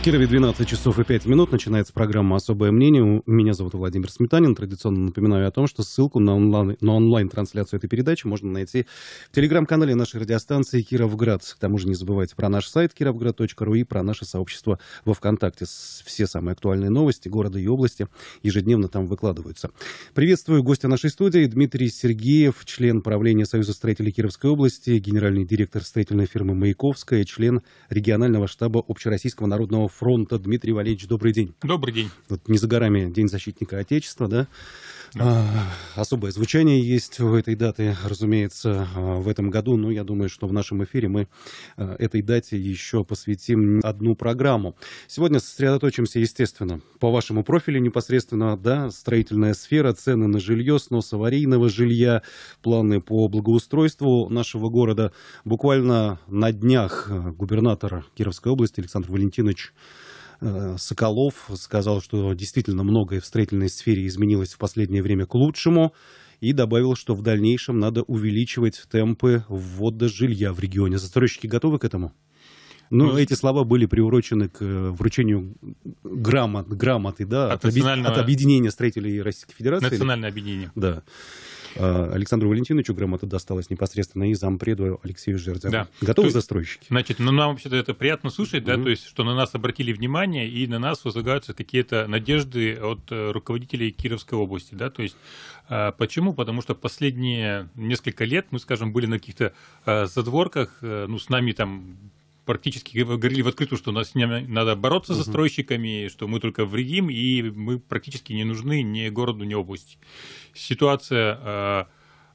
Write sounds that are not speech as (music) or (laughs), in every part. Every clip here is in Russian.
В Кирове 12 часов и 5 минут. Начинается программа «Особое мнение». Меня зовут Владимир Сметанин. Традиционно напоминаю о том, что ссылку на, онлайн, на онлайн-трансляцию этой передачи можно найти в телеграм-канале нашей радиостанции «Кировград». К тому же не забывайте про наш сайт kirovgrad.ru и про наше сообщество во ВКонтакте. Все самые актуальные новости города и области ежедневно там выкладываются. Приветствую гостя нашей студии Дмитрий Сергеев, член правления Союза строителей Кировской области, генеральный директор строительной фирмы «Маяковская», член регионального штаба Общероссийского народного фронта Дмитрий Валерьевич, добрый день. Добрый день. Вот не за горами День защитника Отечества, да? А, особое звучание есть у этой даты, разумеется, а, в этом году. Но я думаю, что в нашем эфире мы а, этой дате еще посвятим одну программу. Сегодня сосредоточимся, естественно, по вашему профилю непосредственно, да, строительная сфера, цены на жилье, снос аварийного жилья, планы по благоустройству нашего города. Буквально на днях губернатор Кировской области Александр Валентинович Э, Соколов сказал, что действительно многое в строительной сфере изменилось в последнее время к лучшему и добавил, что в дальнейшем надо увеличивать темпы ввода жилья в регионе. Застройщики готовы к этому? Но ну, ну, эти слова были приурочены к э, вручению грамот, грамоты да, от, от, объединения строителей Российской Федерации. Национальное объединение. Да. Э, Александру Валентиновичу грамота досталась непосредственно и зампреду Алексею Жердзяку. Да. Готовы есть, застройщики? Значит, ну, нам вообще-то это приятно слушать, да, mm-hmm. то есть, что на нас обратили внимание, и на нас возлагаются какие-то надежды от э, руководителей Кировской области, да, то есть, э, почему? Потому что последние несколько лет мы, скажем, были на каких-то задворках, ну, с нами там практически говорили в открытую, что у нас с ними надо бороться с застройщиками, что мы только вредим, и мы практически не нужны ни городу, ни области. Ситуация э,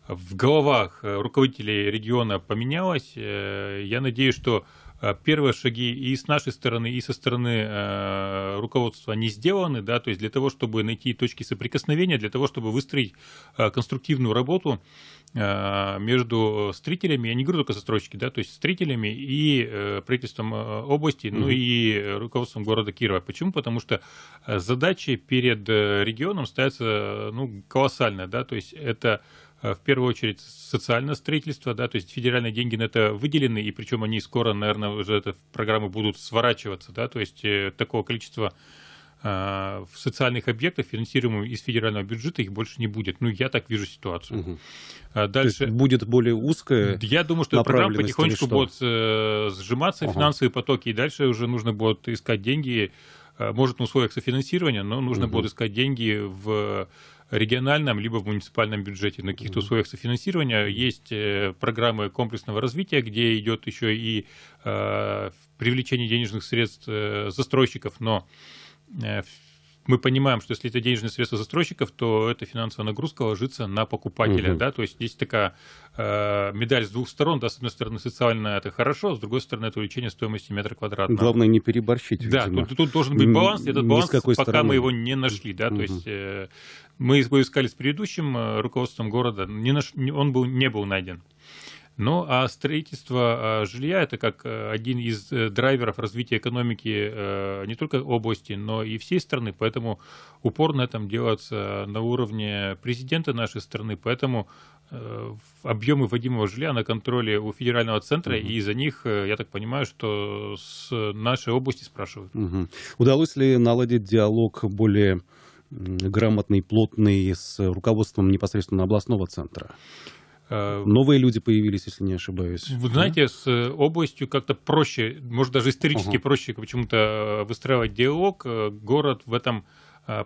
в головах э, руководителей региона поменялась. Э, я надеюсь, что Э, первые шаги и с нашей стороны, и со стороны э, руководства не сделаны, да, то есть для того, чтобы найти точки соприкосновения, для того, чтобы выстроить э, конструктивную работу э, между строителями, я не говорю только застройщики, да, то есть строителями и э, правительством э, области, mm-hmm. ну и руководством города Кирова. Почему? Потому что э, задачи перед регионом ставятся, ну, колоссальные, да, то есть это Э, в первую очередь социальное строительство, да, то есть федеральные деньги на это выделены, и причем они скоро, наверное, уже это программы будут сворачиваться, да, то есть э, такого количества э, в социальных объектах, финансируемых из федерального бюджета, их больше не будет. Ну, я так вижу ситуацию. Угу. Дальше... То есть будет более узкая Я думаю, что программа потихонечку будут сжиматься, ага. финансовые потоки, и дальше уже нужно будет искать деньги, может, на условиях софинансирования, но нужно угу. будет искать деньги в региональном, либо в муниципальном бюджете на каких-то условиях софинансирования. Есть э, программы комплексного развития, где идет еще и э, привлечение денежных средств э, застройщиков, но мы понимаем, что если это денежные средства застройщиков, то эта финансовая нагрузка ложится на покупателя, угу. да, то есть здесь такая э, медаль с двух сторон, да, с одной стороны социально это хорошо, с другой стороны это увеличение стоимости метра квадратного. Главное не переборщить. Да, тут, тут должен быть баланс, и этот баланс, пока стороны. мы его не нашли, да, угу. то есть э, мы его искали с предыдущим э, руководством города, не наш, он был, не был найден. Ну, а строительство а, жилья – это как э, один из э, драйверов развития экономики э, не только области, но и всей страны. Поэтому упор на этом делается на уровне президента нашей страны. Поэтому объемы вводимого жилья на контроле у федерального центра, угу. и за них, я так понимаю, что с нашей области спрашивают. Угу. Удалось ли наладить диалог более грамотный, плотный с руководством непосредственно областного центра? Э, Новые люди появились, если не ошибаюсь. Вы знаете, с э, областью как-то проще, может даже исторически угу. проще почему-то э, выстраивать диалог. Город в этом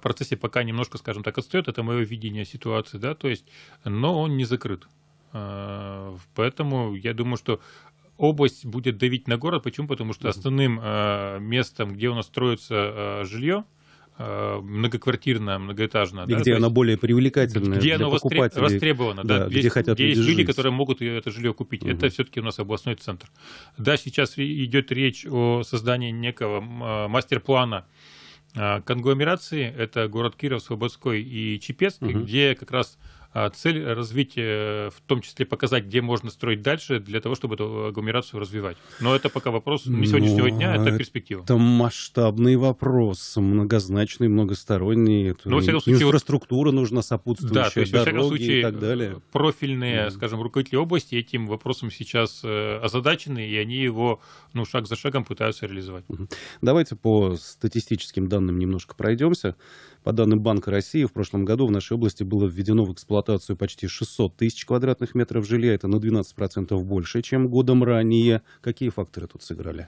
процессе пока немножко, скажем так, отстает. Это мое видение ситуации, да, то есть, но он не закрыт. Поэтому я думаю, что область будет давить на город. Почему? Потому что основным местом, где у нас строится жилье, Э, многоквартирная, многоэтажная. И да, где она есть, более привлекательная где она оно покупателей. да, да где, где, хотят где есть люди, которые могут это жилье купить. Угу. Это все-таки у нас областной центр. Да, сейчас идет речь о создании некого э, мастер-плана э, конгломерации. Это город Киров, Слободской и Чепецкий, угу. где как раз а цель развития, в том числе показать, где можно строить дальше, для того, чтобы эту агломерацию развивать. Но это пока вопрос не ну, сегодняшнего Но дня, это перспектива. Это масштабный вопрос, многозначный, многосторонний. Но, ну, во случае, инфраструктура вот... нужна сопутствующая, да, есть, дороги во случае, и так далее. Профильные, mm. скажем, руководители области этим вопросом сейчас э, озадачены, и они его ну, шаг за шагом пытаются реализовать. Давайте по статистическим данным немножко пройдемся. По данным Банка России, в прошлом году в нашей области было введено в эксплуатацию почти 600 тысяч квадратных метров жилья. Это на 12% больше, чем годом ранее. Какие факторы тут сыграли?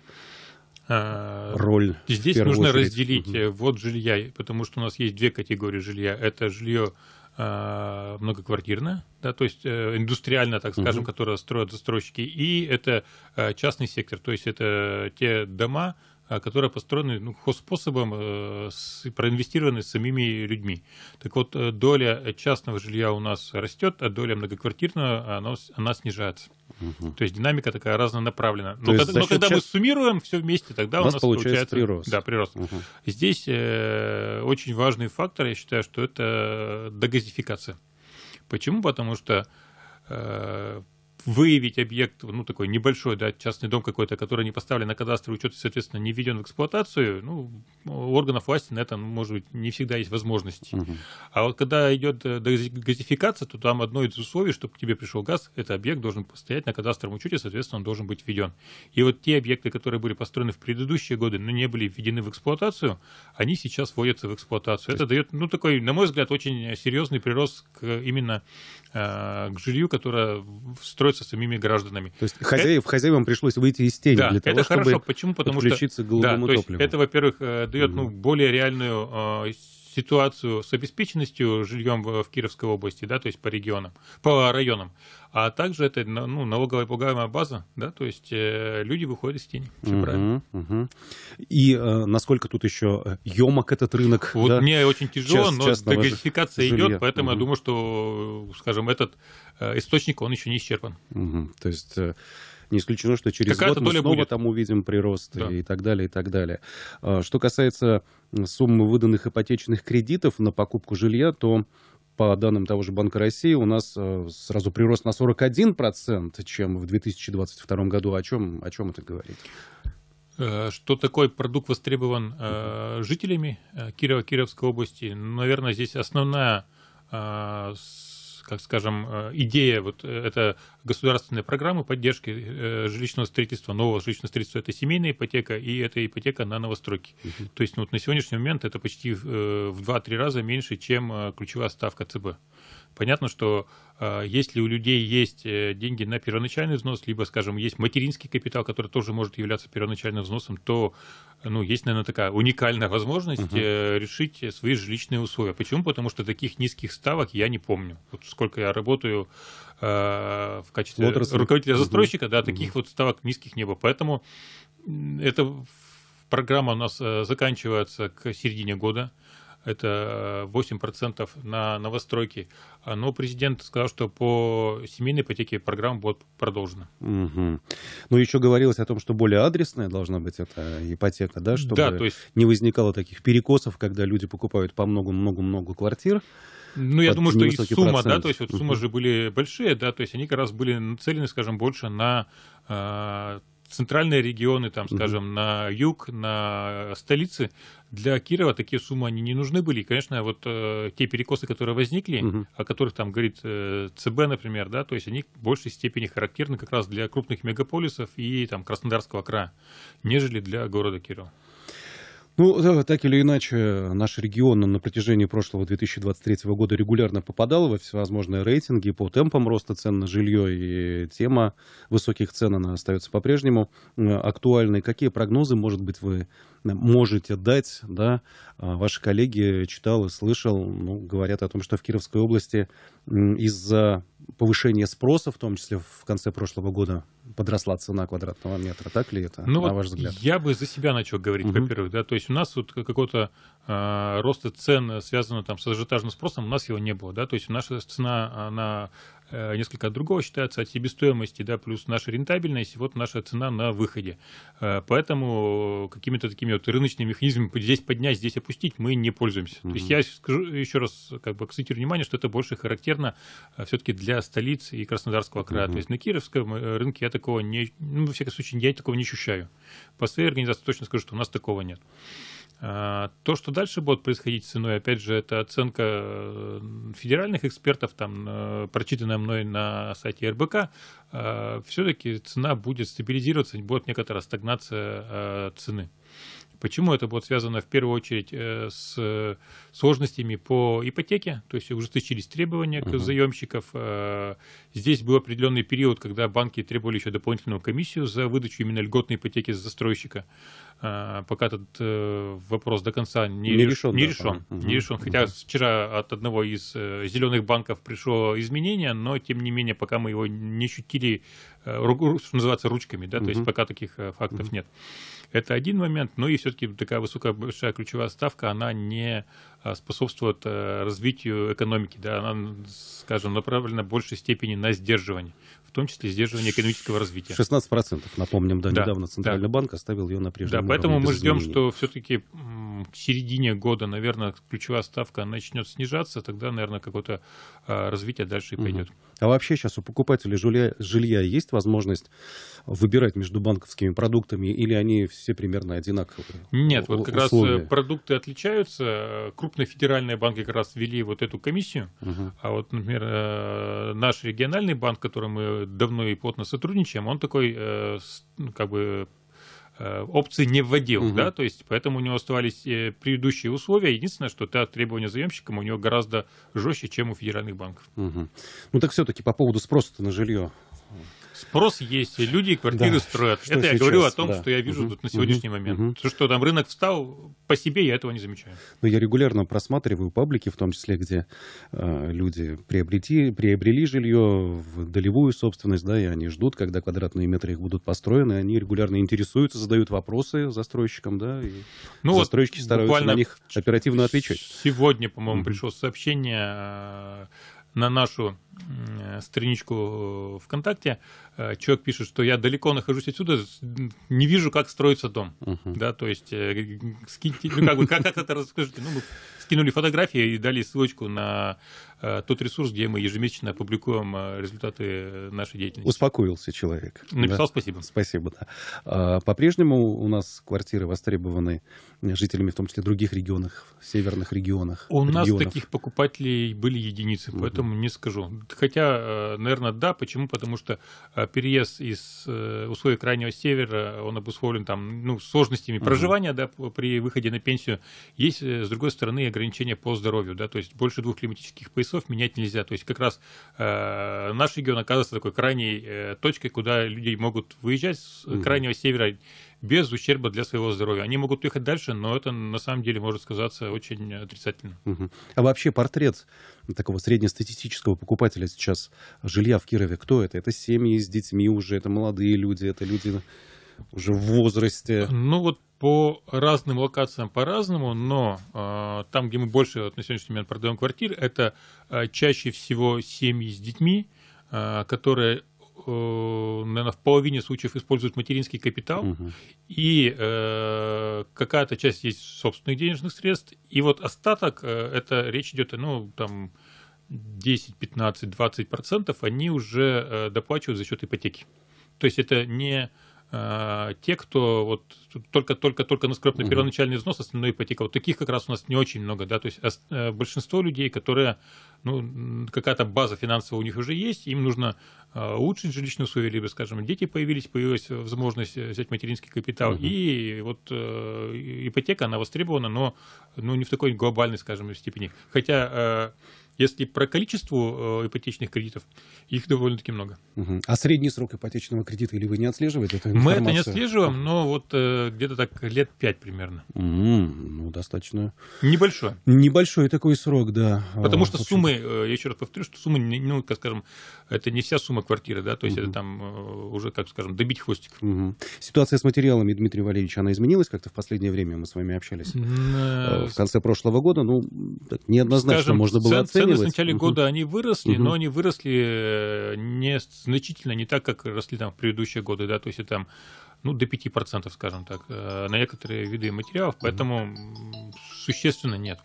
А, роль. Здесь нужно очередь. разделить угу. вот жилья, потому что у нас есть две категории жилья. Это жилье э, многоквартирное, да, то есть э, индустриально, так скажем, угу. которое строят застройщики, и это э, частный сектор, то есть это те дома, а, которые построены ну, хозспособом, э, с, проинвестированы самими людьми. Так вот, э, доля частного жилья у нас растет, а доля многоквартирного она, она снижается. Угу. То есть динамика такая разнонаправлена То но когда, но когда час... мы суммируем все вместе, тогда у нас, у нас получается, получается прирост. Да, прирост. Угу. Здесь э, очень важный фактор, я считаю, что это догазификация. Почему? Потому что э, выявить объект, ну, такой небольшой, да, частный дом какой-то, который не поставлен на кадастровый учет и, соответственно, не введен в эксплуатацию, ну, у органов власти на это, ну, может быть, не всегда есть возможности. Угу. А вот когда идет э, газификация, то там одно из условий, чтобы к тебе пришел газ, это объект должен стоять на кадастровом учете, соответственно, он должен быть введен. И вот те объекты, которые были построены в предыдущие годы, но не были введены в эксплуатацию, они сейчас вводятся в эксплуатацию. То это дает, ну, такой, на мой взгляд, очень серьезный прирост к именно Э, к жилью, которое строится самими гражданами. То есть хозяев, это... хозяевам пришлось выйти из тени да, для того, это хорошо. чтобы Почему? Потому подключиться что... к голубому да, топливу. это, во-первых, э, дает угу. ну, более реальную э, ситуацию с обеспеченностью жильем в Кировской области, да, то есть по регионам, по районам, а также это ну, ну налоговая полагаемая база, да, то есть э, люди выходят из тени, все угу, правильно. Угу. И э, насколько тут еще емок э, этот рынок? Вот да? мне очень тяжело, Час, но частного диверсификация жилья. идет, поэтому угу. я думаю, что, скажем, этот э, источник, он еще не исчерпан. Угу. То есть... Э не исключено, что через Какая год мы снова будет. там увидим прирост да. и так далее, и так далее. А, что касается суммы выданных ипотечных кредитов на покупку жилья, то по данным того же Банка России, у нас э, сразу прирост на 41%, чем в 2022 году. О чем, о чем это говорит? Э, что такой продукт востребован э, жителями Кирова, Кировской области? Наверное, здесь основная, как скажем, идея вот это государственные программы поддержки э, жилищного строительства, нового жилищного строительства. Это семейная ипотека и это ипотека на новостройки. Угу. То есть ну, вот на сегодняшний момент это почти э, в 2-3 раза меньше, чем э, ключевая ставка ЦБ. Понятно, что если у людей есть деньги на первоначальный взнос, либо, скажем, есть материнский капитал, который тоже может являться первоначальным взносом, то ну, есть, наверное, такая уникальная возможность Uh-huh. решить свои жилищные условия. Почему? Потому что таких низких ставок я не помню. Вот сколько я работаю Э, в качестве Отрасль. руководителя застройщика, да, таких вот ставок низких не было. Поэтому эта программа у нас э, заканчивается к середине года. Это 8% э, на новостройки. Но президент сказал, что по семейной ипотеке программа будет продолжена. Угу. Ну, еще говорилось о том, что более адресная должна быть эта ипотека, да, чтобы да, то есть... не возникало таких перекосов, когда люди покупают по много-много-много квартир. Ну, я думаю, что и сумма, процент. да, то есть вот суммы же были большие, да, то есть они как раз были нацелены, скажем, больше на э, центральные регионы, там, скажем, на юг, на столицы. Для Кирова такие суммы они не нужны были. И, конечно, вот э, те перекосы, которые возникли, uh-huh. о которых там говорит э, ЦБ, например, да, то есть они в большей степени характерны как раз для крупных мегаполисов и там Краснодарского края, нежели для города Кирова. Ну, так или иначе, наш регион на протяжении прошлого 2023 года регулярно попадал во всевозможные рейтинги по темпам роста цен на жилье, и тема высоких цен, она остается по-прежнему э, актуальной. Какие прогнозы, может быть, вы можете дать, да, а, ваши коллеги читал и слышал, ну, говорят о том, что в Кировской области из-за повышения спроса, в том числе в конце прошлого года, подросла цена квадратного метра. Так ли это, ну, на вот ваш взгляд? Я бы за себя начал говорить, угу. во-первых. Да? То есть у нас вот какого-то э, роста цен, связанного там, с ажиотажным спросом, у нас его не было. Да? То есть наша цена на Э, несколько от другого считается, от себестоимости, да, плюс наша рентабельность, вот наша цена на выходе. Э, поэтому э, какими-то такими вот рыночными механизмами здесь поднять, здесь опустить мы не пользуемся. Угу. То есть я скажу еще раз, как бы акцентирую внимание, что это больше характерно все-таки для столиц и Краснодарского края. Угу. То есть на Кировском рынке я такого не, ну, во всяком случае, я такого не ощущаю. По своей организации точно скажу, что у нас такого нет. А, то, что дальше будет происходить с ценой, опять же, это оценка э, федеральных экспертов, там, э, прочитанная мной на сайте РБК. А, Все-таки цена будет стабилизироваться, будет некоторая стагнация э, цены. Почему это будет связано в первую очередь с сложностями по ипотеке, то есть ужесточились требования к заемщиков. Здесь был определенный период, когда банки требовали еще дополнительную комиссию за выдачу именно льготной ипотеки с застройщика. А, пока этот э, вопрос до конца не, не решен. Не решен, да. не решен. Угу. Хотя угу. вчера от одного из э, зеленых банков пришло изменение, но тем не менее, пока мы его не ощутили, э, что называется, ручками, да, угу. то есть пока таких фактов угу. нет. Это один момент, но и все-таки такая высокая большая ключевая ставка, она не способствует развитию экономики, да, она, скажем, направлена в большей степени на сдерживание в том числе сдерживание экономического развития. 16%, напомним, да, да недавно Центральный да. банк оставил ее на прежнем Да, поэтому мы ждем, изменений. что все-таки к середине года, наверное, ключевая ставка начнет снижаться, тогда, наверное, какое-то а, развитие дальше и пойдет. Угу. А вообще сейчас у покупателей жилья, жилья есть возможность выбирать между банковскими продуктами или они все примерно одинаковые? Нет, вот как э, условия? раз продукты отличаются. Крупные федеральные банки как раз ввели вот эту комиссию. Угу. А вот, например, э, наш региональный банк, который мы давно и плотно сотрудничаем, он такой э, ну, как бы Э, опции не вводил, угу. да, то есть поэтому у него оставались э, предыдущие условия. Единственное, что да, требования заемщикам у него гораздо жестче, чем у федеральных банков. Угу. Ну так все-таки по поводу спроса на жилье. Спрос есть, люди квартиры да. строят. Что это сейчас? я говорю о том, да. что я вижу угу. тут на сегодняшний угу. момент. Угу. То, что там рынок встал, по себе я этого не замечаю. Но ну, я регулярно просматриваю паблики, в том числе, где э, люди приобрети, приобрели жилье в долевую собственность, да, и они ждут, когда квадратные метры их будут построены, они регулярно интересуются, задают вопросы застройщикам, да, и ну застройщики вот стараются на них оперативно отвечать. Сегодня, по-моему, угу. пришло сообщение э, на нашу Э, страничку э, ВКонтакте, э, человек пишет, что я далеко нахожусь отсюда, не вижу, как строится дом. Uh -huh. Да, то есть, скиньте, ну, как, бы, как, как это расскажите? Ну, мы скинули фотографии и дали ссылочку на тот ресурс, где мы ежемесячно публикуем результаты нашей деятельности. Успокоился человек. Написал да? спасибо. Спасибо, да. А, по-прежнему у нас квартиры востребованы жителями, в том числе других регионах, северных регионах. У регионов. нас таких покупателей были единицы, поэтому угу. не скажу хотя, э, наверное, да. Почему? Потому что э, переезд из э, условий Крайнего Севера, он обусловлен там, ну, сложностями угу. проживания, да, при выходе на пенсию. Есть, с другой стороны, ограничения по здоровью, да, то есть больше двух климатических поясов менять нельзя. То есть как раз э, наш регион оказывается такой крайней э, точкой, куда людей могут выезжать с угу. Крайнего Севера без ущерба для своего здоровья. Они могут уехать дальше, но это на самом деле может сказаться очень отрицательно. Угу. А вообще портрет такого среднестатистического покупателя сейчас жилья в Кирове, кто это? Это семьи с детьми уже, это молодые люди, это люди уже в возрасте? Ну вот по разным локациям по-разному, но э, там, где мы больше вот, на сегодняшний момент продаем квартиры, это э, чаще всего семьи с детьми, э, которые Э, наверное, в половине случаев используют материнский капитал, угу. и э, какая-то часть есть собственных денежных средств, и вот остаток, э, это речь идет, ну, там, 10, 15, 20 процентов, они уже э, доплачивают за счет ипотеки. То есть это не а, те, кто вот только-только-только на скрепный первоначальный взнос, основной ипотека, вот таких как раз у нас не очень много, да, то есть э, большинство людей, которые, ну, какая-то база финансовая у них уже есть, им нужно а, улучшить жилищные условия, либо, скажем, дети появились, появилась возможность э, взять материнский капитал, угу. и вот э, ипотека, она востребована, но ну, не в такой глобальной, скажем, степени. Хотя если про количество э, ипотечных кредитов, их довольно-таки много. Угу. А средний срок ипотечного кредита или вы не отслеживаете эту информацию? Мы это не отслеживаем, но вот э, где-то так лет 5 примерно. Угу. Ну, достаточно. Небольшой. Небольшой такой срок, да. Потому а, что суммы, э, я еще раз повторю, что суммы, ну, как скажем, это не вся сумма квартиры, да, то есть угу. это там э, уже, как скажем, добить хвостик. Угу. Ситуация с материалами, Дмитрий Валерьевич, она изменилась как-то в последнее время? Мы с вами общались на... в конце прошлого года, ну, так неоднозначно скажем, можно было цен, оценивать цены в начале года они выросли, но они выросли э, не значительно, не так, как росли там в предыдущие годы, да, то есть там ну, до 5%, скажем так, э, на некоторые виды материалов, поэтому существенно нет.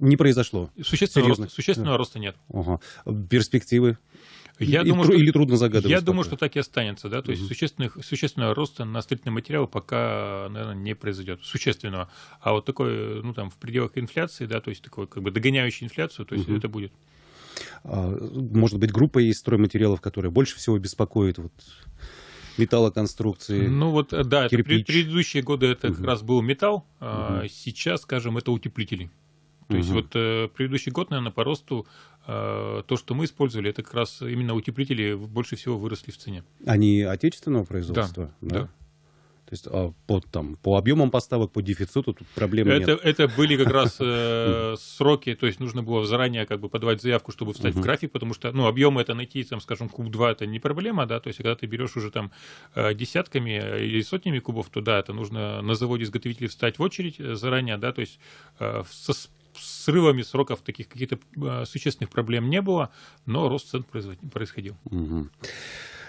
Не произошло. Существенного, роста, существенного роста нет. Ага. Перспективы? Я и, думаю, тру, что, или трудно загадывать? Я думаю, что так и останется, да, то есть существенных, существенного роста на строительные материалы пока, наверное, не произойдет, существенного, а вот такой, ну, там, в пределах инфляции, да, то есть такой, как бы догоняющий инфляцию, то есть угу. это будет. А, может быть, группа из стройматериалов, которая больше всего беспокоит вот металлоконструкции. Ну вот, э, да, кирпич. это, предыдущие годы это угу. как раз был металл, угу. а сейчас, скажем, это утеплители. То угу. есть вот э, предыдущий год, наверное, по росту Э, то, что мы использовали, это как раз именно утеплители больше всего выросли в цене. Они отечественного производства? Да. да? да. То есть а, по, там, по объемам поставок, по дефициту тут проблем это, нет. Это были как раз э, (laughs) сроки, то есть нужно было заранее как бы подавать заявку, чтобы встать в график, потому что, ну, объемы это найти, там, скажем, куб 2 это не проблема, да, то есть когда ты берешь уже там э, десятками или сотнями кубов, то да, это нужно на заводе изготовителей встать в очередь заранее, да, то есть со, срывами сроков таких каких-то а, существенных проблем не было, но рост цен происходил. Угу.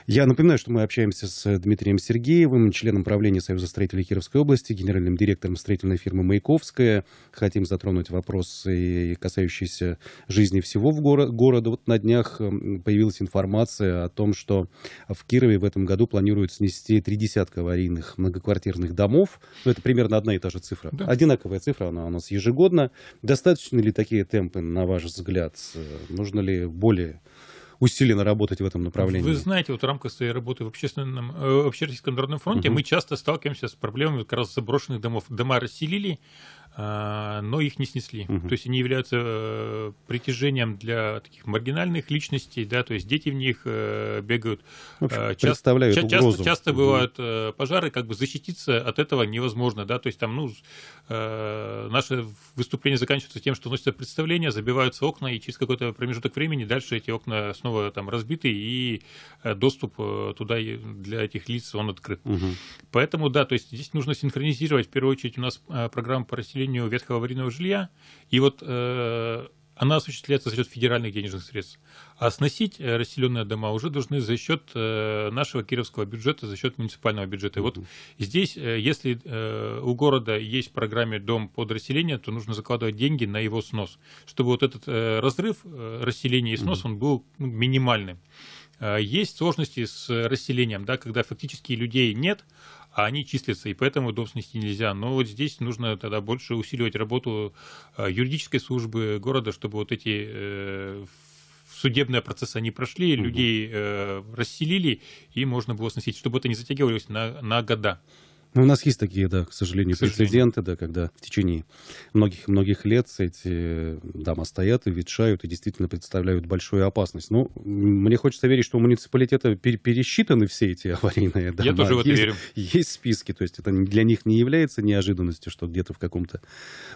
Я напоминаю, что мы общаемся с э, Дмитрием Сергеевым, членом правления Союза строителей Кировской области, генеральным директором строительной фирмы «Маяковская». Хотим затронуть вопросы, э, касающиеся жизни всего в горо- города. Вот на днях э, появилась информация о том, что в Кирове в этом году планируют снести три десятка аварийных многоквартирных домов. Ну, это примерно одна и та же цифра. Да. Одинаковая цифра, она у нас ежегодно. Достаточно ли такие темпы, на ваш взгляд? Нужно ли более усиленно работать в этом направлении. Вы знаете, вот в рамках своей работы в общественном, э, в общероссийском народном фронте угу. мы часто сталкиваемся с проблемами как раз заброшенных домов. Дома расселили, а, но их не снесли. Угу. То есть они являются э, притяжением для таких маргинальных личностей, да, то есть дети в них э, бегают. общем, а, часто, представляют часто, угрозу. Часто угу. бывают э, пожары, как бы защититься от этого невозможно, да, то есть там, ну, наше выступление заканчивается тем, что носятся представления, забиваются окна, и через какой-то промежуток времени дальше эти окна снова там разбиты, и доступ туда для этих лиц, он открыт. Угу. Поэтому, да, то есть здесь нужно синхронизировать, в первую очередь, у нас программа по расселению восстановлению ветхого аварийного жилья, и вот э, она осуществляется за счет федеральных денежных средств. А сносить э, расселенные дома уже должны за счет э, нашего кировского бюджета, за счет муниципального бюджета. И вот здесь, если у города есть в программе дом под расселение, то нужно закладывать деньги на его снос, чтобы вот этот разрыв расселения и снос, он был ну, минимальным. Есть сложности с расселением, да, когда фактически людей нет, а они числятся, и поэтому доп. снести нельзя. Но вот здесь нужно тогда больше усиливать работу э, юридической службы города, чтобы вот эти э, судебные процессы они прошли, людей э, расселили, и можно было сносить, чтобы это не затягивалось на, на года. Ну, у нас есть такие, да, к сожалению, к сожалению. прецеденты, да, когда в течение многих-многих лет эти э, дома стоят и ветшают, и действительно представляют большую опасность. Ну, мне хочется верить, что у муниципалитета пересчитаны все эти аварийные дома. Я тоже в это есть, верю. Есть списки, то есть это для них не является неожиданностью, что где-то в каком-то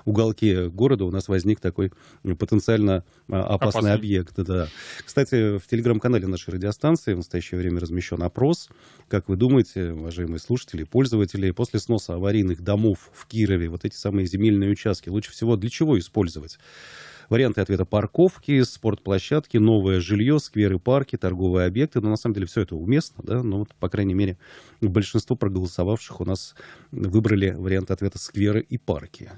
уголке города у нас возник такой ну, потенциально а, опасный, опасный. объект. Да. Кстати, в телеграм-канале нашей радиостанции в настоящее время размещен опрос. Как вы думаете, уважаемые слушатели пользователи, и после сноса аварийных домов в Кирове вот эти самые земельные участки лучше всего для чего использовать? Варианты ответа – парковки, спортплощадки, новое жилье, скверы, парки, торговые объекты. Но на самом деле все это уместно, да, но вот, по крайней мере, большинство проголосовавших у нас выбрали вариант ответа скверы и парки.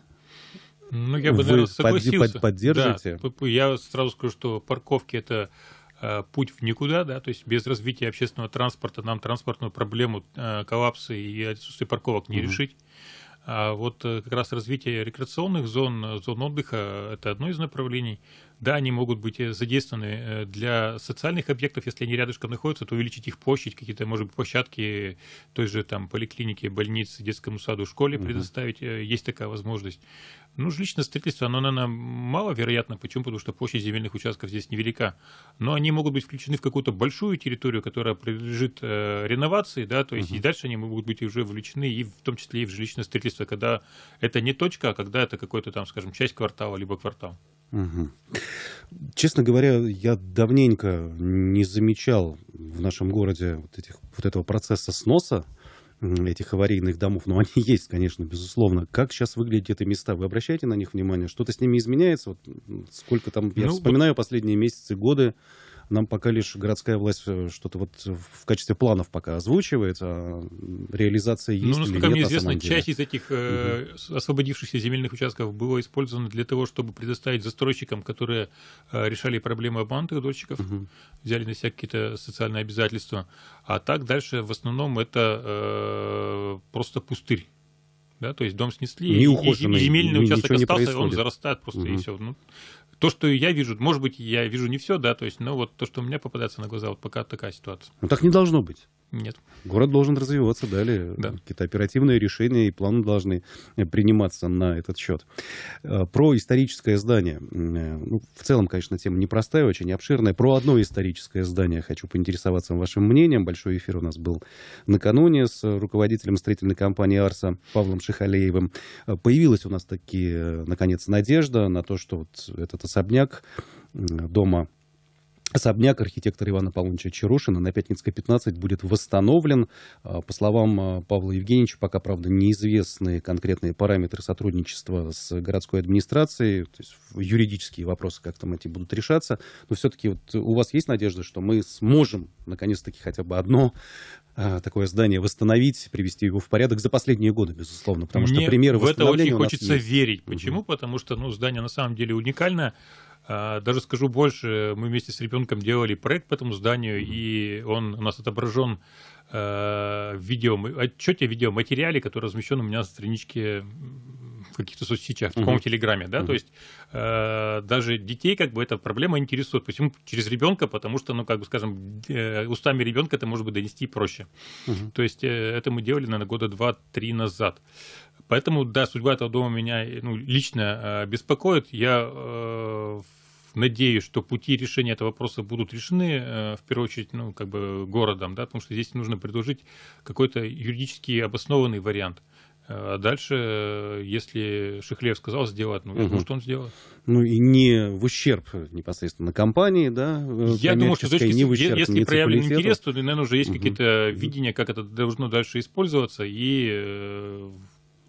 Ну, я бы, наверное, Вы согласился. Под, под, поддержите? Да, я сразу скажу, что парковки – это Э, путь в никуда, да, то есть без развития общественного транспорта нам транспортную проблему э, коллапса и отсутствия парковок не угу. решить. А вот э, как раз развитие рекреационных зон, зон отдыха – это одно из направлений. Да, они могут быть э, задействованы э, для социальных объектов, если они рядышком находятся, то увеличить их площадь, какие-то, может быть, площадки той же там поликлиники, больницы, детскому саду, школе угу. предоставить. Э, есть такая возможность. Ну, жилищное строительство, оно, наверное, маловероятно. Почему? Потому что площадь земельных участков здесь невелика. Но они могут быть включены в какую-то большую территорию, которая принадлежит э, реновации, да, то есть угу. и дальше они могут быть уже вовлечены, и в том числе и в жилищное строительство, когда это не точка, а когда это какой-то там, скажем, часть квартала, либо квартал. Угу. Честно говоря, я давненько не замечал в нашем городе вот, этих, вот этого процесса сноса этих аварийных домов, но они (laughs) есть, конечно, безусловно. Как сейчас выглядят эти места? Вы обращаете на них внимание? Что-то с ними изменяется? Вот сколько там, я ну, вспоминаю последние месяцы, годы. Нам пока лишь городская власть э, что-то вот в качестве планов пока озвучивает, а реализация есть. Ну, насколько мне известно, часть из этих э, угу. освободившихся земельных участков была использована для того, чтобы предоставить застройщикам, которые э, решали проблемы обманутых дольщиков, угу. взяли на себя какие-то социальные обязательства. А так дальше в основном это э, просто пустырь да, то есть дом снесли, и, земельный участок остался, и он зарастает просто угу. и все. Ну, то, что я вижу, может быть, я вижу не все, да, то есть, но ну, вот то, что у меня попадается на глаза, вот пока такая ситуация. Ну так не должно быть. Нет. Город должен развиваться далее. Да. Какие-то оперативные решения и планы должны э, приниматься на этот счет. Э, про историческое здание. Э, ну, в целом, конечно, тема непростая, очень обширная. Про одно историческое здание хочу поинтересоваться вашим мнением. Большой эфир у нас был накануне с руководителем строительной компании «Арса» Павлом Шихалеевым. Появилась у нас таки, наконец, надежда на то, что вот этот особняк дома Особняк архитектора Ивана Павловича Чарушина на Пятницкой 15 будет восстановлен. А, по словам а, Павла Евгеньевича, пока, правда, неизвестны конкретные параметры сотрудничества с городской администрацией, то есть юридические вопросы как там эти будут решаться, но все-таки вот у вас есть надежда, что мы сможем, наконец-таки, хотя бы одно а, такое здание восстановить, привести его в порядок за последние годы, безусловно, потому Мне что примеры в это очень хочется верить. Почему? Угу. Потому что ну, здание на самом деле уникальное. А, даже скажу больше, мы вместе с ребенком делали проект по этому зданию, и он у нас отображен э, в видео, отчете видеоматериале, который размещен у меня на страничке в каких-то соцсетях, в каком uh-huh. телеграме, да, uh-huh. то есть э, даже детей как бы эта проблема интересует, почему через ребенка, потому что, ну, как бы, скажем, э, устами ребенка это может быть донести проще. Uh-huh. То есть э, это мы делали, наверное, года два-три назад. Поэтому, да, судьба этого дома меня э, ну, лично э, беспокоит. Я э, надеюсь, что пути решения этого вопроса будут решены, э, в первую очередь, ну, как бы городом, да, потому что здесь нужно предложить какой-то юридически обоснованный вариант. Э, а дальше, э, если Шихлев сказал сделать, ну, угу. что он сделает. Ну, и не в ущерб непосредственно компании, да? Я думаю, что точки, не в ущерб если проявлен интерес, то, наверное, уже есть угу. какие-то видения, как это должно дальше использоваться, и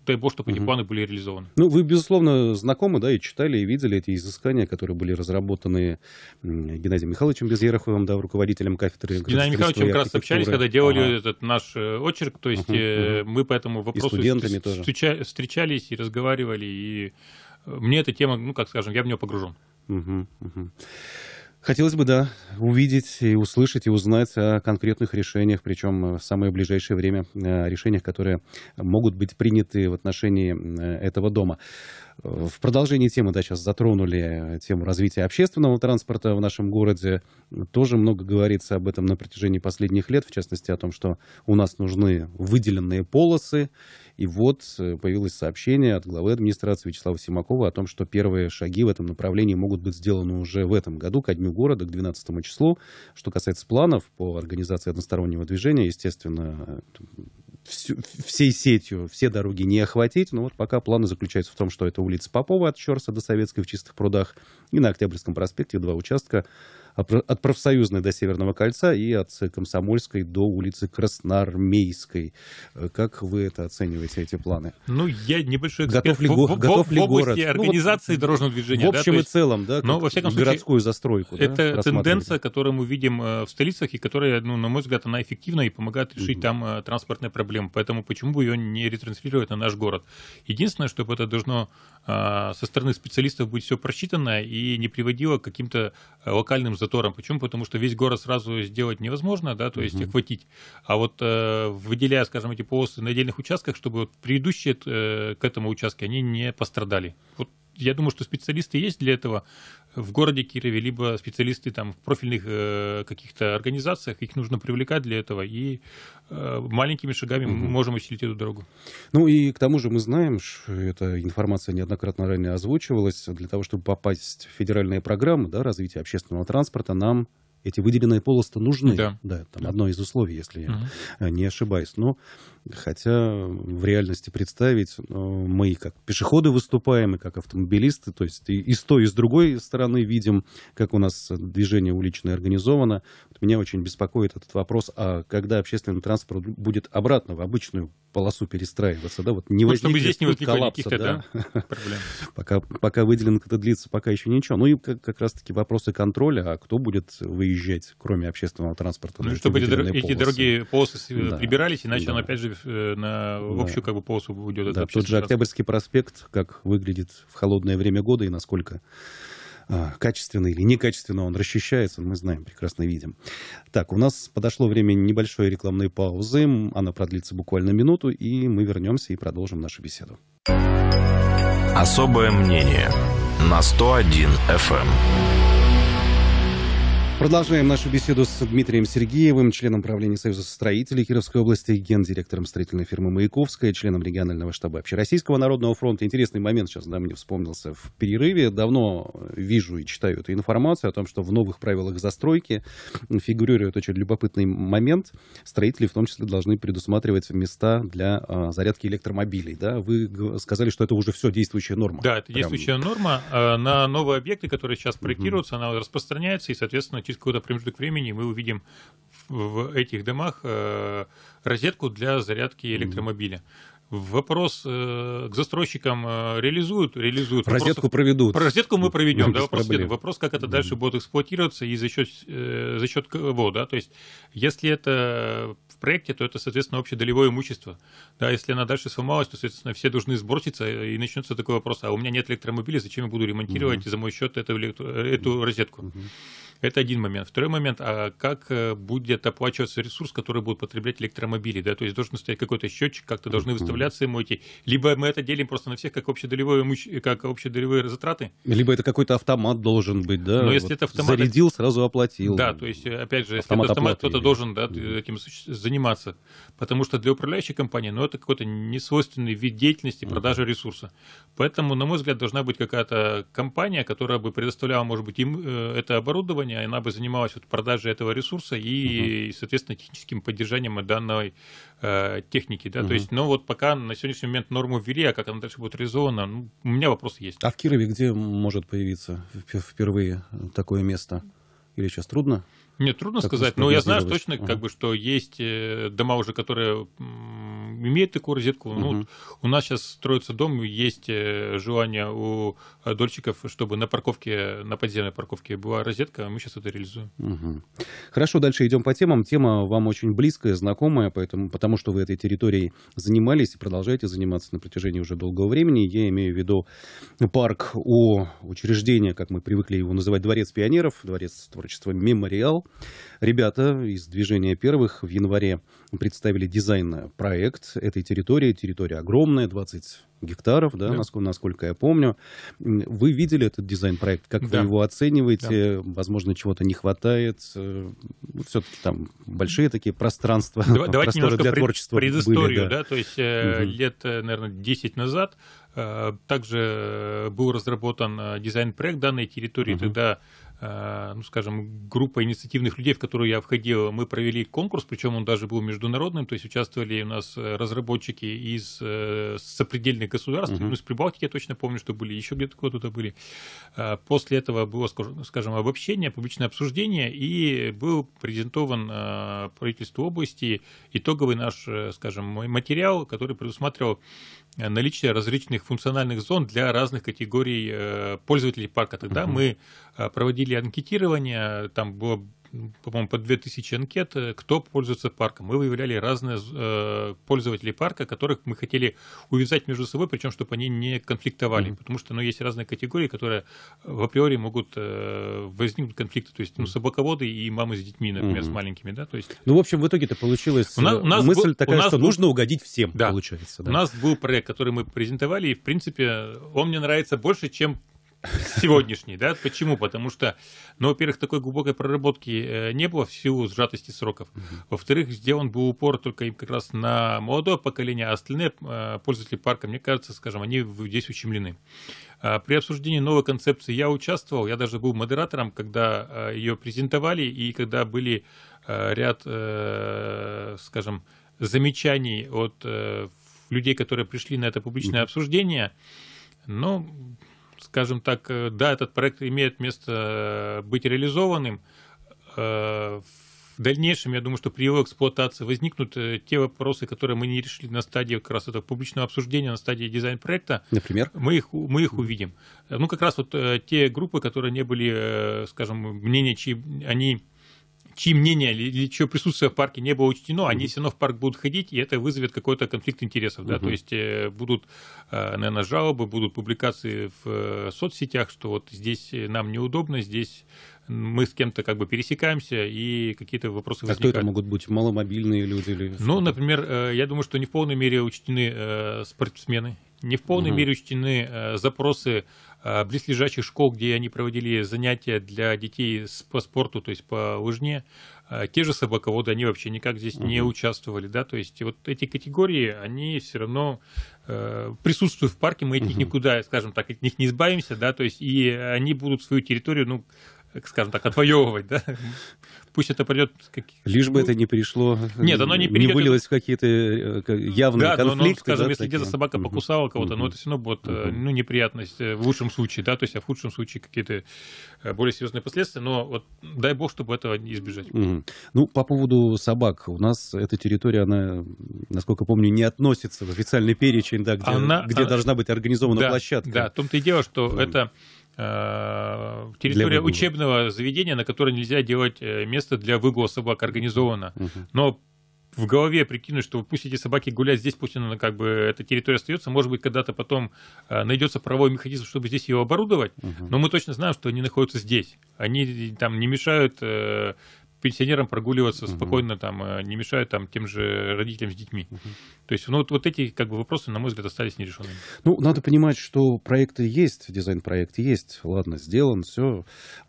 дай бог, чтобы эти угу. планы были реализованы. Ну, вы, безусловно, знакомы, да, и читали, и видели эти изыскания, которые были разработаны Геннадием Михайловичем Безъероховым, да, руководителем кафедры. Геннадием Михайловичем как раз общались, когда делали ага. этот наш э, очерк, то есть угу, угу. мы по этому вопросу и встречались и разговаривали, и э, мне эта тема, ну, как скажем, я в нее погружен. Угу, угу. Хотелось бы, да, увидеть и услышать и узнать о конкретных решениях, причем э, в самое ближайшее время э, решениях, которые могут быть приняты в отношении э, этого дома. В продолжении темы, да, сейчас затронули тему развития общественного транспорта в нашем городе. Тоже много говорится об этом на протяжении последних лет, в частности о том, что у нас нужны выделенные полосы. И вот э, появилось сообщение от главы администрации Вячеслава Симакова о том, что первые шаги в этом направлении могут быть сделаны уже в этом году, ко дню города, к 12 числу. Что касается планов по организации одностороннего движения, естественно, всю, всей сетью все дороги не охватить, но вот пока планы заключаются в том, что это улица Попова от Щерса до Советской в Чистых прудах и на Октябрьском проспекте два участка от профсоюзной до Северного кольца и от Комсомольской до улицы Красноармейской. Э, как вы это оцениваете, эти планы? Ну, я небольшой эксперт. Готов ли, в, в, готов в, ли в город? Ну, организации ну, вот, дорожного движения. В общем да, и целом, да, но, во всяком случае, городскую застройку. Это да, тенденция, которую мы видим э, в столицах, и которая, ну, на мой взгляд, она эффективна и помогает решить mm там э, транспортные проблемы. Поэтому почему бы ее не ретранслировать на наш город? Единственное, чтобы это должно со стороны специалистов быть все просчитано и не приводило к каким-то локальным затором. Почему? Потому что весь город сразу сделать невозможно, да, то есть угу. охватить. А вот э, выделяя, скажем, эти полосы на отдельных участках, чтобы вот предыдущие э, к этому участке они не пострадали. Вот я думаю, что специалисты есть для этого в городе Кирове, либо специалисты там в профильных э, каких-то организациях, их нужно привлекать для этого, и э, маленькими шагами угу. мы можем усилить эту дорогу. Ну и к тому же мы знаем, что эта информация неоднократно ранее озвучивалась, для того, чтобы попасть в федеральные программы да, развития общественного транспорта, нам эти выделенные полосы нужны. Да. да там да. одно из условий, если угу. я не ошибаюсь. Но Хотя в реальности представить, мы как пешеходы выступаем, и как автомобилисты, то есть и, и с той, и с другой стороны видим, как у нас движение уличное организовано. Вот меня очень беспокоит этот вопрос, а когда общественный транспорт будет обратно в обычную полосу перестраиваться, да, вот не ну, возникнет чтобы здесь не возникло коллапса, да, да проблем. (laughs) пока, пока выделенка это длится, пока еще ничего. Ну и как, как раз-таки вопросы контроля, а кто будет выезжать, кроме общественного транспорта? Ну, чтобы эти, эти дорогие полосы э, да. прибирались, иначе да. он опять же Э, на ну, общую да. как бы полосу уйдет. Да, тот же Октябрьский проспект, как выглядит в холодное время года и насколько а, качественно или некачественно он расчищается, мы знаем, прекрасно видим. Так, у нас подошло время небольшой рекламной паузы, она продлится буквально минуту, и мы вернемся и продолжим нашу беседу. Особое мнение на 101 FM. Продолжаем нашу беседу с Дмитрием Сергеевым, членом правления Союза строителей Кировской области, гендиректором строительной фирмы «Маяковская», членом регионального штаба Общероссийского народного фронта. Интересный момент сейчас да, мне вспомнился в перерыве. Давно вижу и читаю эту информацию о том, что в новых правилах застройки фигурирует очень любопытный момент. Строители в том числе должны предусматривать места для а, зарядки электромобилей. Да? Вы сказали, что это уже все действующая норма. Да, это Прям... действующая норма. А, на новые объекты, которые сейчас проектируются, угу. она распространяется и, соответственно, через какой-то промежуток времени мы увидим в этих домах э, розетку для зарядки электромобиля. Вопрос э, к застройщикам э, реализуют, реализуют. Розетку вопрос, проведут. Про розетку мы проведем, да, вопрос, вопрос, как это дальше будет эксплуатироваться и за счет, за счет кого, да, то есть, если это в проекте, то это, соответственно, общее долевое имущество, да, если она дальше сломалась, то, соответственно, все должны сброситься, и начнется такой вопрос, а у меня нет электромобиля, зачем я буду ремонтировать mm за мой счет эту, электро... эту розетку? mm это один момент. Второй момент, а как э, будет оплачиваться ресурс, который будут потреблять электромобили, да, то есть должен стоять какой-то счетчик, как-то должны выставляться ему эти, либо мы это делим просто на всех как общедолевые, как общедолевые затраты. Либо это какой-то автомат должен быть, да? Но если вот это автомат... Зарядил, сразу оплатил. Да, то есть, опять же, автомат если это автомат, кто-то должен да, этим заниматься, потому что для управляющей компании, ну, это какой-то несвойственный вид деятельности продажи ресурса. Поэтому, на мой взгляд, должна быть какая-то компания, которая бы предоставляла, может быть, им э, это оборудование, компания, она бы занималась вот продажей этого ресурса и, угу. соответственно, техническим поддержанием данной э, техники, да, угу. то есть, но ну, вот пока на сегодняшний момент норму ввели, а как она дальше будет реализована, ну, у меня вопрос есть. А в Кирове где может появиться впервые такое место? Или сейчас трудно? Мне трудно как сказать, но я знаю что точно, как бы, что есть э, дома уже, которые имеют такую розетку. Ну, вот у нас сейчас строится дом, есть э, желание у дольщиков, чтобы на парковке, на подземной парковке была розетка, а мы сейчас это реализуем. Угу. Хорошо, дальше идем по темам. Тема вам очень близкая, знакомая, поэтому, потому что вы этой территорией занимались и продолжаете заниматься на протяжении уже долгого времени. Я имею в виду парк о учреждении, как мы привыкли его называть, Дворец пионеров, Дворец творчества «Мемориал», Ребята из движения первых в январе представили дизайн-проект этой территории. Территория огромная, 20 гектаров, да, да. Насколько, насколько я помню. Вы видели этот дизайн-проект? Как да. вы его оцениваете? Да. Возможно, чего-то не хватает? Э, ну, Все-таки там большие такие пространства, Давай, давайте немножко для творчества предысторию, были, да. да, то есть угу. лет, э, наверное, 10 назад также был разработан дизайн-проект данной территории. Угу. Тогда Э, ну, скажем, группа инициативных людей, в которую я входил, мы провели конкурс, причем он даже был международным, то есть участвовали у нас э, разработчики из э, сопредельных государств, угу. ну, из Прибалтики я точно помню, что были, еще где-то куда то были. После этого было, скажем, обобщение, публичное обсуждение, и был презентован правительству области итоговый наш, скажем, материал, который предусматривал Э, наличие различных функциональных зон для разных категорий э, пользователей парка. Тогда mm-hmm. мы э, проводили анкетирование, там было по-моему, по 2000 анкет, э, кто пользуется парком. Мы выявляли разные э, пользователей парка, которых мы хотели увязать между собой, причем, чтобы они не конфликтовали, mm-hmm. потому что ну, есть разные категории, которые э, в априори могут э, возникнуть конфликты, то есть ну, собаководы и мамы с детьми, например, mm-hmm. с маленькими. Да? То есть... Ну, в общем, в итоге-то получилось у нас, у нас э, мысль был, такая, у нас что был... нужно угодить всем, да. получается. Да. У нас был проект, который мы презентовали, и, в принципе, он мне нравится больше, чем сегодняшний, да? Почему? Потому что, ну, во-первых, такой глубокой проработки э, не было в силу сжатости сроков. Во-вторых, сделан был упор только как раз на молодое поколение, а остальные э, пользователи парка, мне кажется, скажем, они здесь ущемлены. А при обсуждении новой концепции я участвовал, я даже был модератором, когда э, ее презентовали и когда были ряд, скажем, замечаний от людей, которые пришли на это публичное обсуждение. Но скажем так, э, да, этот проект имеет место э, быть реализованным. Э, в дальнейшем, я думаю, что при его эксплуатации возникнут те вопросы, которые мы не решили на стадии как раз этого публичного обсуждения, на стадии дизайн-проекта. Например? Мы их, мы их увидим. Ну, как раз вот те группы, которые не были, скажем, мнения, чьи они чьи мнения или, или чье присутствие в парке не было учтено, они все равно в парк будут ходить, и это вызовет какой-то конфликт интересов. Да? Угу. То есть э, будут, э, наверное, жалобы, будут публикации в э, соцсетях, что вот здесь нам неудобно, здесь мы с кем-то как бы пересекаемся и какие-то вопросы а возникают. А кто это могут быть? Маломобильные люди? Или ну, например, я думаю, что не в полной мере учтены спортсмены, не в полной угу. мере учтены запросы Э, близлежащих школ, где они проводили занятия для детей по спорту, то есть по лыжне, э, те же собаководы, они вообще никак здесь угу. не участвовали, да, то есть вот эти категории, они все равно э, присутствуют в парке, мы от них угу. никуда, скажем так, от них не избавимся, да, то есть и они будут свою территорию, ну, скажем так, отвоевывать, да, пусть это придет... Как... Лишь бы ну, это не пришло... Нет, оно не перейдет... Не вылилось в какие-то э, явные да, ну, конфликты. Но, скажем, да, если где-то собака покусала кого-то, uh-huh. ну, это все равно будет uh-huh. ну, неприятность э, в лучшем случае, да, то есть а в худшем случае какие-то более серьезные последствия, но вот дай бог, чтобы этого избежать. Uh-huh. Ну, по поводу собак. У нас эта территория, она, насколько помню, не относится в официальный перечень, да, где, она, где она... должна быть организована да, площадка. Да, в том-то и дело, что это Э, территория учебного заведения, на которой нельзя делать э, место для выгула собак организованно. Угу. Но в голове прикинуть, что пусть эти собаки гуляют здесь, пусть она как бы эта территория остается, может быть, когда-то потом э, найдется правовой механизм, чтобы здесь ее оборудовать, угу. но мы точно знаем, что они находятся здесь. Они там не мешают пенсионерам прогуливаться угу. спокойно, там, а не мешая там, тем же родителям с детьми. Угу. То есть, ну, вот, вот эти как бы, вопросы, на мой взгляд, остались нерешенными. Ну, надо понимать, что проекты есть, дизайн-проект есть, ладно, сделан, все.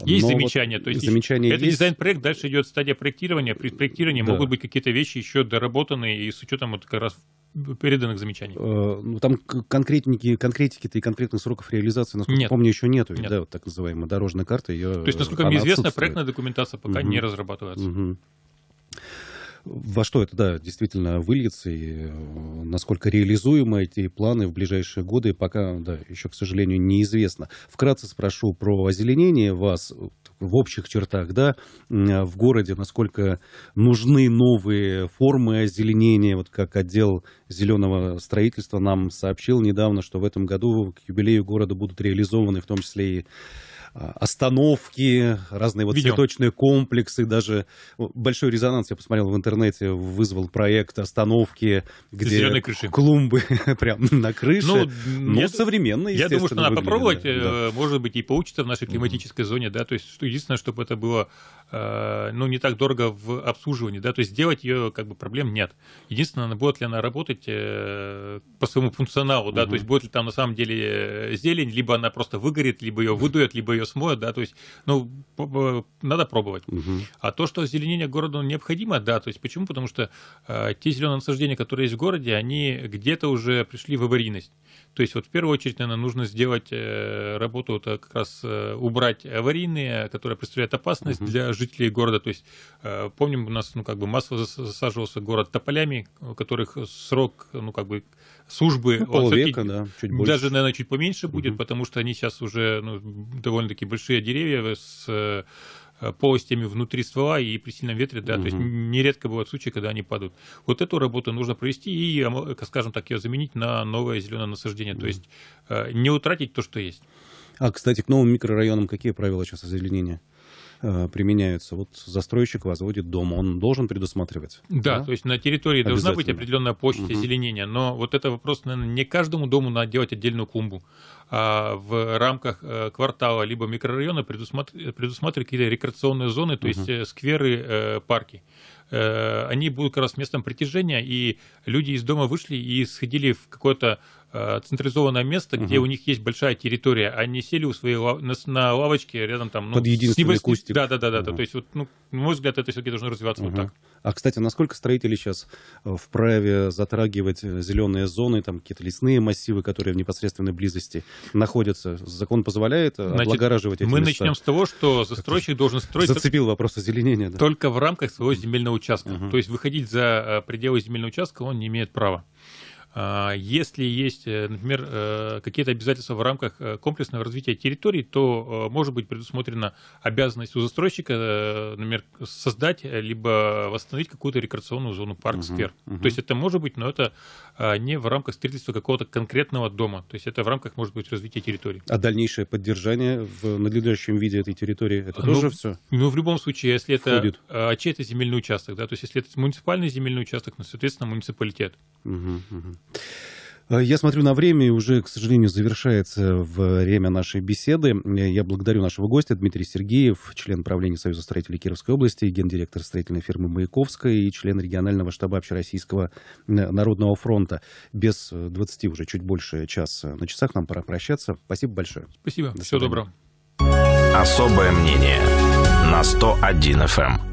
Есть замечания. Вот, то есть, замечания это есть. дизайн-проект, дальше идет стадия проектирования. При проектировании да. могут быть какие-то вещи еще доработанные, и с учетом вот как раз переданных замечаний. Э, ну, там конкретники, конкретики-то и конкретных сроков реализации, насколько нет. помню, еще нету. Нет. Да, вот так называемая дорожная карта. Ее, То есть, насколько э, мне известно, проектная документация пока угу. не разрабатывается. Угу во что это, да, действительно выльется и э, насколько реализуемы эти планы в ближайшие годы, пока, да, еще, к сожалению, неизвестно. Вкратце спрошу про озеленение вас в общих чертах, да, а в городе, насколько нужны новые формы озеленения, вот как отдел зеленого строительства нам сообщил недавно, что в этом году к юбилею города будут реализованы в том числе и Э, остановки, разные вот цветочные комплексы, даже большой резонанс, я посмотрел в интернете, вызвал проект остановки, где клумбы (laughs) прям на крыше, ну, но ну, я, современно, Я думаю, что надо выглядит, попробовать, да. Э, может быть, и получится в нашей климатической зоне, да, то есть единственное, чтобы это было, э, ну, не так дорого в обслуживании, да, то есть сделать ее, как бы, проблем нет. Единственное, будет ли она работать по своему функционалу, да, mm то есть будет ли там на самом деле зелень, либо она просто выгорит, либо ее выдует, либо ее ее смоет, да, то есть, ну, надо пробовать. Угу. А то, что озеленение города ну, необходимо, да, то есть почему? Потому что э, те зеленые насаждения, которые есть в городе, они где-то уже пришли в аварийность. То есть вот в первую очередь, наверное, нужно сделать э, работу, это как раз э, убрать аварийные, которые представляют опасность угу. для жителей города. То есть э, помним, у нас, ну, как бы массово засаживался город тополями, у которых срок, ну, как бы службы... Ну, полвека, от, да, чуть больше. Даже, наверное, чуть поменьше будет, угу. потому что они сейчас уже ну, довольно такие большие деревья с э, полостями внутри ствола и при сильном ветре, да, угу. то есть нередко бывают случаи, когда они падают. Вот эту работу нужно провести и, э, э, скажем так, ее заменить на новое зеленое насаждение, угу. то есть не утратить то, что есть. А, кстати, к новым микрорайонам какие правила сейчас озеленения? Э, применяются. Вот застройщик возводит дом, он должен предусматривать. Да, да? то есть на территории должна быть определенная площадь угу. озеленения, но вот это вопрос, наверное, не каждому дому надо делать отдельную клумбу. А в рамках э, квартала либо микрорайона предусматривать какие-то рекреационные зоны, то угу. есть э, скверы, парки они будут как раз местом притяжения, и люди из дома вышли и сходили в какое-то Э, централизованное место, угу. где у них есть большая территория. Они сели у своей лав... на, на лавочке рядом там. Ну, Под единственный небольш... кустик. Да, да, да, да. Угу. То есть, вот, ну, на мой взгляд, это все-таки должно развиваться угу. вот так. А, кстати, насколько строители сейчас э, вправе затрагивать э, зеленые зоны, там какие-то лесные массивы, которые в непосредственной близости находятся? Закон позволяет Значит, облагораживать эти Мы места? начнем с того, что застройщик должен строить... (laughs) Зацепил вопрос озеленения. Да. Только в рамках своего земельного участка. Угу. То есть выходить за пределы земельного участка он не имеет права. А, если есть, э, например, э, какие-то обязательства в рамках э, комплексного развития территории, то может быть предусмотрена обязанность у застройщика, например, создать либо восстановить какую-то рекреационную зону, парк, угу, сквер. Угу. То есть это может быть, но это а, не в рамках строительства какого-то конкретного дома. То есть это в рамках, может быть, развития территории. А дальнейшее поддержание в надлежащем виде этой территории, это ну, тоже все? Ну, в любом случае, если входит. это а, чей-то земельный участок, да, то есть если это муниципальный земельный участок, ну, соответственно, муниципалитет. Угу, угу. Я смотрю на время, и уже, к сожалению, завершается время нашей беседы. Я благодарю нашего гостя Дмитрий Сергеев, член правления Союза строителей Кировской области, гендиректор строительной фирмы «Маяковская» и член регионального штаба Общероссийского э, народного фронта. Без 20 э, уже чуть больше часа на часах нам пора прощаться. Спасибо большое. Спасибо. До Всего доброго. Особое мнение на 101 FM.